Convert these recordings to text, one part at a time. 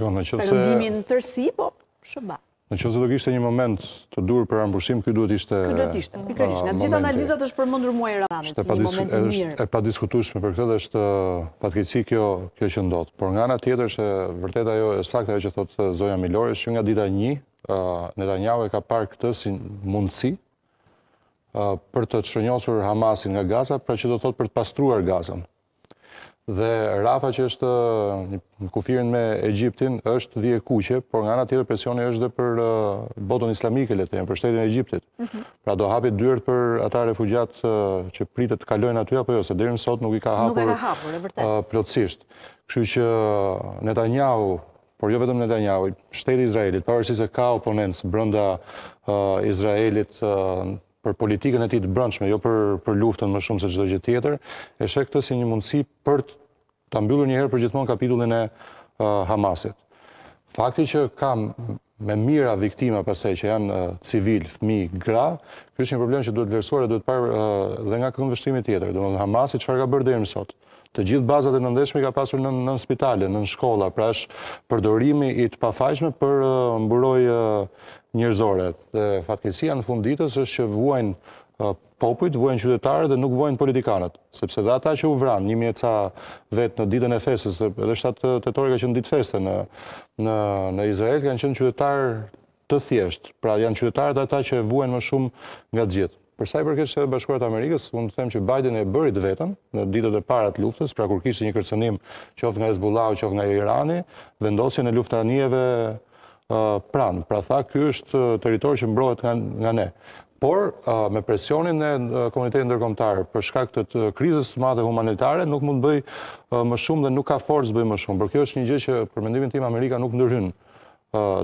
Përëndimi në tërsi, po shëba. Në që një moment të dur për ambushim, këtë duhet ishte... Këtë duhet ishte, këtë ishte, në gjithë analizat është për mundur muaj e rrëmët, një moment i mirë. e pa diskutushme për këtë dhe është patkeci kjo kjo që ndotë. Por nga nga tjetër është vërteta jo e sakta e që thotë Zoja Milore, është që nga dita një, në da njave ka parë këtë si mundësi, për të të shënjosur Hamasin nga Gaza, pra që do të thotë për të pastruar Gazan dhe Rafa që është një kufirin me Egyptin është vje kuqe, por nga nga tjetër presjoni është dhe për uh, botën islamike, letë e për shtetin e Egyptit. Mhm. Pra do hapit dyrët për ata refugjat uh, që pritët të kalojnë aty, apo jo, se dherën sot nuk i ka hapur uh, plotësisht. Kështu që Netanyahu, por jo vetëm Netanyahu, shteti Izraelit, përësi se ka oponensë brënda Izraelit për politikën e ti të brëndshme, jo për luftën më shumë se gjithë gjithë tjetër, e shek të si një mundësi për të mbyllur njëherë për gjithmonë kapitullin e Hamasit. Fakti që kam me mira viktima pasaj që janë civil, fmi, gra, kështë një problem që duhet versuar e duhet parë dhe nga këtë nëndështimi tjetër. Dhe në Hamasi që farë ka bërë dhe e sot, Të gjithë bazat e nëndeshme ka pasur në spitalin, në shkolla, pra është përdorimi i të pafajshme për mburoj njërzore. Fatkesia në funditës është që vuajnë uh, popujt, vuajnë qytetarët dhe nuk vuajnë politikanët. Sepse dhe ata që u vranë, njëmi ca vetë në ditën e festës, edhe 7 të tëtori ka qënë ditë feste në Izrael, kanë qënë qytetarë të thjeshtë. Pra janë qytetarët ata që vuajnë më shumë nga gjithë. Përsa i përkesh edhe bashkuarët Amerikës, unë të them që Biden e bërit vetën në ditët e parat luftës, pra kur kishtë një kërcenim qoftë nga Esbulau, qoftë nga Irani, vendosje në luftanjeve pranë, pra tha kjo është teritori që mbrohet nga ne. Por, me presionin e komunitetin ndërkomtarë, përshka të krizës të madhe humanitare, nuk mund bëj më shumë dhe nuk ka forës bëj më shumë. Për kjo është një gjë që përmendimin tim Amerika nuk ndërhyn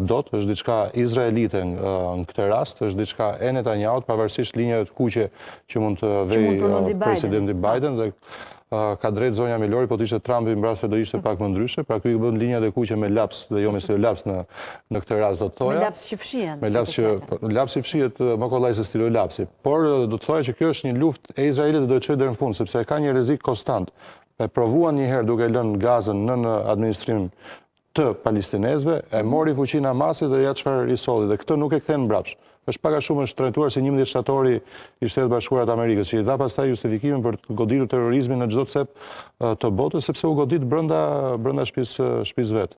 do të është diçka Izraelite në këtë rast, është diçka e Netanyahu, pavarësisht linjëve të kuqe që mund të vej presidenti Biden. Që Biden ka drejt zonja Milori, po të ishte Trumpi mbra se do ishte pak më ndryshe, pra këtu i këbën linja dhe kuqe me laps, dhe jo me së laps në këtë ras, do të toja. Me laps që fshien. Me laps që po, fshien, më kolaj se stiloj lapsi. Por, do të toja që kjo është një luft e Izraelit dhe do të qëjtë dhe në fund, sepse ka një rezik konstant. E provuan një herë duke lënë gazën në administrim të palestinezve, e mori fuqina masit dhe ja i isoli, dhe këtë nuk e këthen mbrapsh. është paka shumë është trajtuar si një shtatori i shtetë bashkuarat Amerikës, që i dha pas ta justifikimin për të godiru terrorizmin në gjithë të cep të botës, sepse u godit brënda shpiz vetë.